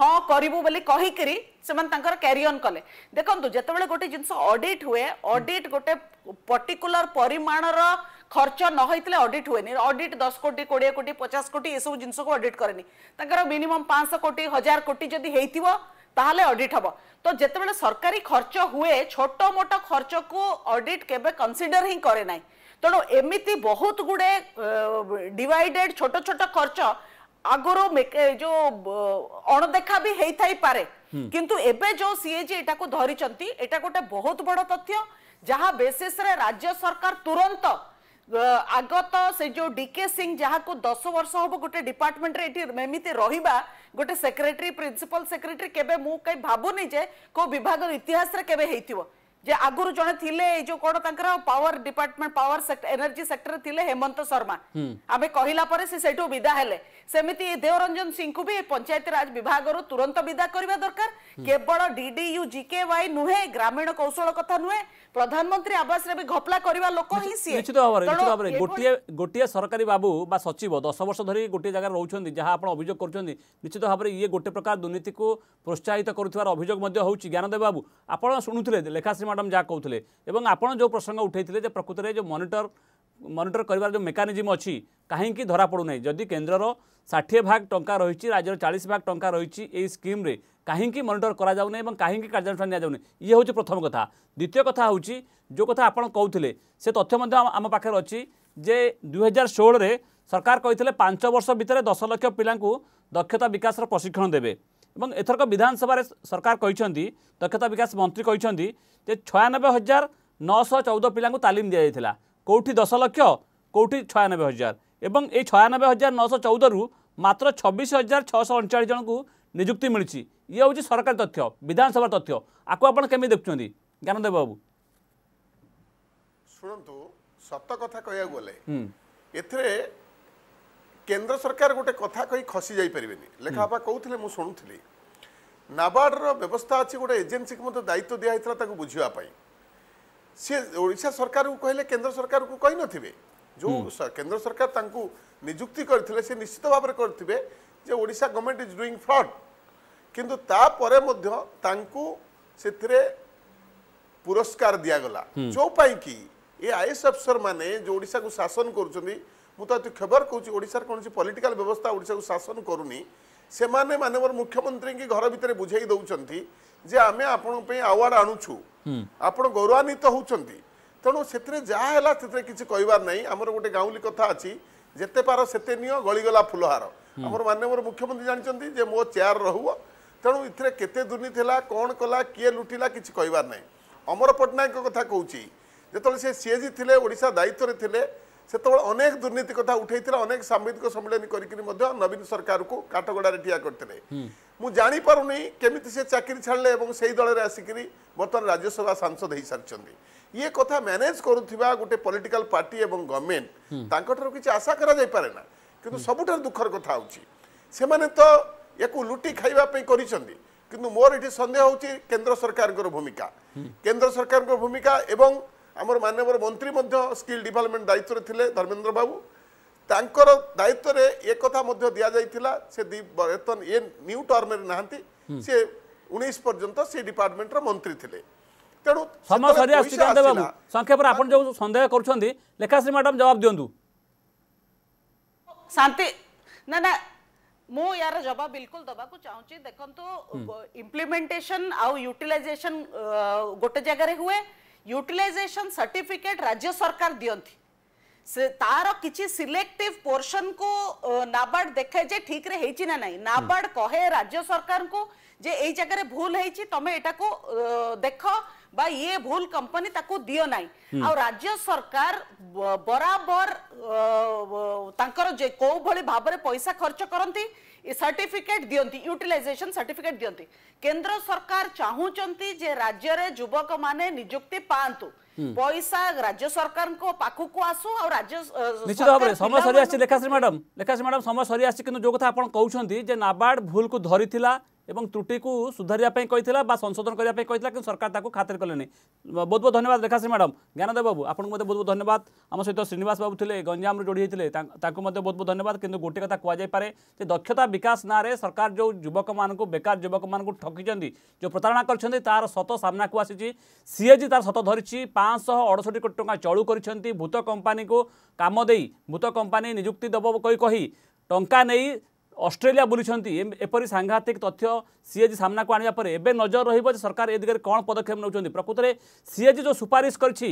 ହଁ କରିବୁ ବୋଲି କହିକିରି ସେମାନେ ତାଙ୍କର କ୍ୟାରିଅନ୍ କଲେ ଦେଖନ୍ତୁ ଯେତେବେଳେ ଗୋଟେ ଜିନିଷ ଅଡିଟ୍ ହୁଏ ଅଡିଟ୍ ଗୋଟେ ପର୍ଟିକୁଲାର ପରିମାଣର ଖର୍ଚ୍ଚ ନ ହୋଇଥିଲେ ଅଡିଟ୍ ହୁଏନି ଅଡିଟ୍ ଦଶ କୋଟି କୋଡ଼ିଏ କୋଟି ପଚାଶ କୋଟି ଏସବୁ ଜିନିଷକୁ ଅଡିଟ୍ କରେନି ତାଙ୍କର ମିନିମମ୍ ପାଞ୍ଚଶହ କୋଟି ହଜାର କୋଟି ଯଦି ହେଇଥିବ ତାହେଲେ ଅଡିଟ୍ ହବ ତ ଯେତେବେଳେ ସରକାରୀ ଖର୍ଚ୍ଚ ହୁଏ ଛୋଟ ମୋଟ ଖର୍ଚ୍ଚକୁ ଅଡିଟ୍ କେବେ କନସିଡର ହିଁ କରେ ନାହିଁ ତେଣୁ ଏମିତି ବହୁତ ଗୁଡ଼େ ଡିଭାଇଡେଡ୍ ଛୋଟ ଛୋଟ ଖର୍ଚ୍ଚ আগরু যে অণদেখা বি হয়ে থাই পারে কিন্তু এবে যে সিএজি এটাকে ধরিছন্তি এটা গোটে বহুত বড় তথ্য যাহা বেসিস রে রাজ্য সরকার তুরন্ত আগত সে যে ডিকে সিং যাহাকু 10 বর্ষ হব গোটে ডিপার্টমেন্ট রে এটি এমিতি রহিবা গোটে সেক্রেটারি প্রিন্সিপাল সেক্রেটারি কেবে মু কাই ভাবুনি যে কো বিভাগর ইতিহাস রে কেবে হেইতিবো যে আগরু জনে থিলে এই যে কোন তাঙ্কর power department power sector energy sector থিলে হেমন্ত শর্মা আমি কহিলা পরে সে সেটু বিদা হেলে ସେମିତି ଦେଓରଞ୍ଜନ ସିଂଙ୍କୁ ବି ପଞ୍ଚାୟତିରାଜ ବିଭାଗରୁ ତୁରନ୍ତ ବିଦା କରିବା ଦରକାର କେବଳ ଡିଡିୟୁ ଜିକେ ୱାଇ ନୁହେଁ ଗ୍ରାମୀଣ କୌଶଳ କଥା ନୁହେଁ ପ୍ରଧାନମନ୍ତ୍ରୀ ଆବାସରେ ବି ଘପଲା କରିବା ଲୋକ ହିଁ ସିଏ ନିଶ୍ଚିତ ଭାବରେ ନିଶ୍ଚିତ ଭାବରେ ଗୋଟିଏ ଗୋଟିଏ ସରକାରୀ ବାବୁ ବା ସଚିବ ଦଶ ବର୍ଷ ଧରି ଗୋଟିଏ ଜାଗାରେ ରହୁଛନ୍ତି ଯାହା ଆପଣ ଅଭିଯୋଗ କରୁଛନ୍ତି ନିଶ୍ଚିତ ଭାବରେ ଇଏ ଗୋଟେ ପ୍ରକାର ଦୁର୍ନୀତିକୁ ପ୍ରୋତ୍ସାହିତ କରୁଥିବାର ଅଭିଯୋଗ ମଧ୍ୟ ହେଉଛି ଜ୍ଞାନଦେବ ବାବୁ ଆପଣ ଶୁଣୁଥିଲେ ଲେଖାଶ୍ରୀ ମ୍ୟାଡ଼ାମ୍ ଯାହା କହୁଥିଲେ ଏବଂ ଆପଣ ଯେଉଁ ପ୍ରସଙ୍ଗ ଉଠାଇଥିଲେ ଯେ ପ୍ରକୃତରେ ଯେଉଁ ମନିଟର ମନିଟର କରିବାର ଯେଉଁ ମେକାନିଜିମ୍ ଅଛି କାହିଁକି ଧରାପଡ଼ୁନାହିଁ ଯଦି କେନ୍ଦ୍ରର ଷାଠିଏ ଭାଗ ଟଙ୍କା ରହିଛି ରାଜ୍ୟର ଚାଳିଶ ଭାଗ ଟଙ୍କା ରହିଛି ଏହି ସ୍କିମ୍ରେ କାହିଁକି ମନିଟର କରାଯାଉନି ଏବଂ କାହିଁକି କାର୍ଯ୍ୟାନୁଷ୍ଠାନ ନିଆଯାଉନି ଇଏ ହେଉଛି ପ୍ରଥମ କଥା ଦ୍ୱିତୀୟ କଥା ହେଉଛି ଯେଉଁ କଥା ଆପଣ କହୁଥିଲେ ସେ ତଥ୍ୟ ମଧ୍ୟ ଆମ ପାଖରେ ଅଛି ଯେ ଦୁଇହଜାର ଷୋହଳରେ ସରକାର କହିଥିଲେ ପାଞ୍ଚ ବର୍ଷ ଭିତରେ ଦଶ ଲକ୍ଷ ପିଲାଙ୍କୁ ଦକ୍ଷତା ବିକାଶର ପ୍ରଶିକ୍ଷଣ ଦେବେ ଏବଂ ଏଥରକ ବିଧାନସଭାରେ ସରକାର କହିଛନ୍ତି ଦକ୍ଷତା ବିକାଶ ମନ୍ତ୍ରୀ କହିଛନ୍ତି ଯେ ଛୟାନବେ ହଜାର ନଅଶହ ଚଉଦ ପିଲାଙ୍କୁ ତାଲିମ ଦିଆଯାଇଥିଲା କେଉଁଠି ଦଶ ଲକ୍ଷ କେଉଁଠି ଛୟାନବେ ହଜାର ଏବଂ ଏଇ ଛୟାନବେ ହଜାର ନଅଶହ ଚଉଦରୁ ମାତ୍ର ଛବିଶ ହଜାର ଛଅଶହ ଅଣଚାଳିଶ ଜଣଙ୍କୁ ନିଯୁକ୍ତି ମିଳିଛି ଇଏ ହେଉଛି ସରକାରୀ ତଥ୍ୟ ବିଧାନସଭା ତଥ୍ୟ ଆକୁ ଆପଣ କେମିତି ଦେଖୁଛନ୍ତି ଜ୍ଞାନଦେବ ବାବୁ ଶୁଣନ୍ତୁ ସତ କଥା କହିବାକୁ ଗଲେ ଏଥିରେ କେନ୍ଦ୍ର ସରକାର ଗୋଟେ କଥା କହି ଖସି ଯାଇପାରିବେନି ଲେଖାବାପା କହୁଥିଲେ ମୁଁ ଶୁଣୁଥିଲି ନାବାର୍ଡ଼ର ବ୍ୟବସ୍ଥା ଅଛି ଗୋଟେ ଏଜେନ୍ସିକୁ ମଧ୍ୟ ଦାୟିତ୍ୱ ଦିଆହେଇଥିଲା ତାକୁ ବୁଝିବା ପାଇଁ সি ওড়শা সরকার কহিলেন কেন্দ্র সরকার কহিনথিবে যে কেন্দ্র সরকার তাঁকু নিযুক্তি করে সে নিশ্চিত ভাবে করবে যে Odisha government is doing fraud কিন্তু তাপরে মধ্য তাঁকু সেথিরে পুরস্কার দিয়াগলা যোপাই কি এ আইএস অফিসর মানে যে ওড়শা শাসন করছেন ମୁଁ ତ ଏଠି ଖବର କହୁଛି ଓଡ଼ିଶାର କୌଣସି ପଲିଟିକାଲ শাসন করুনি সে মানে ସେମାନେ মুখ্যমন্ত্রী ମୁଖ୍ୟମନ୍ତ୍ରୀଙ୍କୁ ଘର ଭିତରେ ବୁଝାଇ ଦେଉଛନ୍ତି ଯେ ଆମେ ଆପଣଙ୍କ ପାଇଁ ଆୱାର୍ଡ ଆଣୁଛୁ ଆପଣ ଗୌରବାନ୍ୱିତ ହେଉଛନ୍ତି ତେଣୁ ସେଥିରେ ଯାହା ହେଲା ସେଥିରେ କିଛି କହିବାର ନାହିଁ ଆମର ଗୋଟେ ଗାଉଁଲି କଥା ଅଛି ଯେତେ ପାର ସେତେ ନିଅ ଗଳିଗଲା ଫୁଲହାର ଆମର ମାନ୍ୟବର ମୁଖ୍ୟମନ୍ତ୍ରୀ ଜାଣିଛନ୍ତି ଯେ ମୋ ଚେୟାର ରହୁ ତେଣୁ ଏଥିରେ କେତେ ଦୁର୍ନୀତି ହେଲା କ'ଣ କଲା କିଏ ଲୁଟିଲା କିଛି କହିବାର ନାହିଁ ଅମର ପଟ୍ଟନାୟକଙ୍କ କଥା କହୁଛି ଯେତେବେଳେ ସେ ସିଏଜି ଥିଲେ ଓଡ଼ିଶା ଦାୟିତ୍ୱରେ ଥିଲେ ସେତେବେଳେ ଅନେକ ଦୁର୍ନୀତି କଥା ଉଠାଇଥିଲେ ଅନେକ ସାମ୍ବାଦିକ ସମ୍ମିଳନୀ କରିକି ମଧ୍ୟ ନବୀନ ସରକାରକୁ କାଠଗଡ଼ାରେ ଠିଆ କରିଥିଲେ ମୁଁ ଜାଣିପାରୁନି କେମିତି ସେ ଚାକିରି ଛାଡ଼ିଲେ ଏବଂ ସେଇ ଦଳରେ ଆସିକିରି ବର୍ତ୍ତମାନ ରାଜ୍ୟସଭା ସାଂସଦ ହେଇସାରିଛନ୍ତି ଇଏ କଥା ମ୍ୟାନେଜ କରୁଥିବା ଗୋଟେ ପଲିଟିକାଲ ପାର୍ଟି ଏବଂ ଗଭର୍ଣ୍ଣମେଣ୍ଟ ତାଙ୍କଠାରୁ କିଛି ଆଶା କରାଯାଇପାରେ ନା କିନ୍ତୁ ସବୁଠାରୁ ଦୁଃଖର କଥା ହେଉଛି ସେମାନେ ତ ୟାକୁ ଲୁଟି ଖାଇବା ପାଇଁ କରିଛନ୍ତି କିନ୍ତୁ ମୋର ଏଠି ସନ୍ଦେହ ହେଉଛି କେନ୍ଦ୍ର ସରକାରଙ୍କର ଭୂମିକା କେନ୍ଦ୍ର ସରକାରଙ୍କର ଭୂମିକା ଏବଂ আমার মাননীয় মন্ত্রী মধ্য স্কিল ডেভেলপমেন্ট দায়িত্বরে লে ধর্মেন্দ্র বাবু তাঁকর দায়িত্বরে এ কথা মধ্য দিয়া যাইতিলা সে বর্তমান এ নিউ টর্মরে নাহান্তি সে উনিশ পর্যন্ত সে ডিপার্টমেন্টর মন্ত্রী লে তেণু সময় সরি আসছে কান্ত বাবু সংক্ষেপে আপন যে সন্দেহ করছেন লেখাশ্রী ম্যাডাম জবাব দিও শান্তি না না ମୁଁ ୟାର ଜବାବ ବିଲକୁଲ ଦେବାକୁ ଚାହୁଁଛି ଦେଖନ୍ତୁ ଇମ୍ପ୍ଲିମେଣ୍ଟେସନ ଆଉ ୟୁଟିଲାଇଜେସନ ଗୋଟେ ଜାଗାରେ ହୁଏ यूटिलाइजेशन सर्टिफिकेट राज्य सरकार दिखती तार किसी सिलेक्टिव पोर्शन को नाबार्ड देखे जे ठीक रे ना नहीं नाबार्ड हम्म। कहे राज्य सरकार को जे ए जगह भूल हेची तमे एटा को देख बा ये भूल कंपनी ताको दियो नहीं आ राज्य सरकार बराबर तांकर जे को भली भाबरे पैसा खर्च करंती सर्टिफिकेट दिखती यूटिलाइजेसन सर्टिफिकेट दिखती केन्द्र सरकार चाहूंगी जे राज्य में युवक मैंने निजुक्ति पातु हम्म। पैसा राज्य सरकार को पाखक आसू आ राज्य निश्चित भाव समय सरी आसी लेखाश्री मैडम लेखाश्री मैडम समय सरी आसी किंतु जो कथा आपण कहउछंती जे नाबार्ड भूल को धरिथिला এবং ত্রুটিকু সুধারিয়া কইলা বা সংশোধন করা কইলা কিন্তু সরকার তাকে খাতির কলে বহুত বহুত ধন্যবাদ রেখাশ্রী ম্যাডাম জ্ঞানদেব বাবু আপনার মধ্যে বহুত বহুত ধন্যবাদ আমার সহ শ্রীনিবাস বাবু লে গঞ্জাম যোড়ি হয়েছে তাকে মধ্যে বহুত বহুত ধন্যবাদ কিন্তু গোটে কথা কুযাইপরে যে দক্ষতা বিকাশ নাঁরে সরকার যে যুবক মানুষ বেকার যুবক মানুষ ঠকিছেন যে প্রতারণা করছেন তার সত সামনাকু আসিছি সিএজি তার সত ধরিছি পাঁচশহ অড়ষটি কোটি টাকা চলু করছেন ভূত কোম্পানি কাম দিয়ে ভূত কোম্পানি নিযুক্তি দেব কই টঙ্কা নেই ଅଷ୍ଟ୍ରେଲିଆ ବୁଲିଛନ୍ତି ଏପରି ସାଂଘାତିକ ତଥ୍ୟ ସିଏଜି ସାମ୍ନାକୁ ଆଣିବା ପରେ ଏବେ ନଜର ରହିବ ଯେ ସରକାର ଏ ଦିଗରେ କ'ଣ ପଦକ୍ଷେପ ନେଉଛନ୍ତି ପ୍ରକୃତରେ ସିଏଜି ଯେଉଁ ସୁପାରିଶ କରିଛି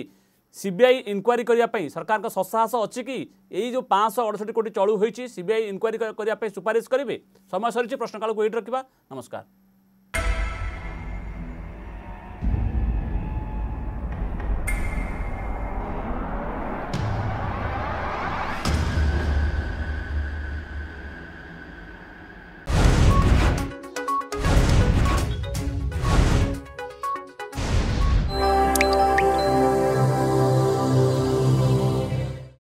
ସିବିଆଇ ଇନକ୍ୱାରି କରିବା ପାଇଁ ସରକାରଙ୍କ ସସାହସ ଅଛି କି ଏଇ ଯେଉଁ ପାଞ୍ଚଶହ ଅଡ଼ଷଠି କୋଟି ଚଳୁ ହୋଇଛି ସିବିଆଇ ଇନକ୍ୱାରି କରିବା ପାଇଁ ସୁପାରିଶ କରିବେ ସମୟ ସରିଛି ପ୍ରଶ୍ନକାଳକୁ ଏଇଠି ରଖିବା ନମସ୍କାର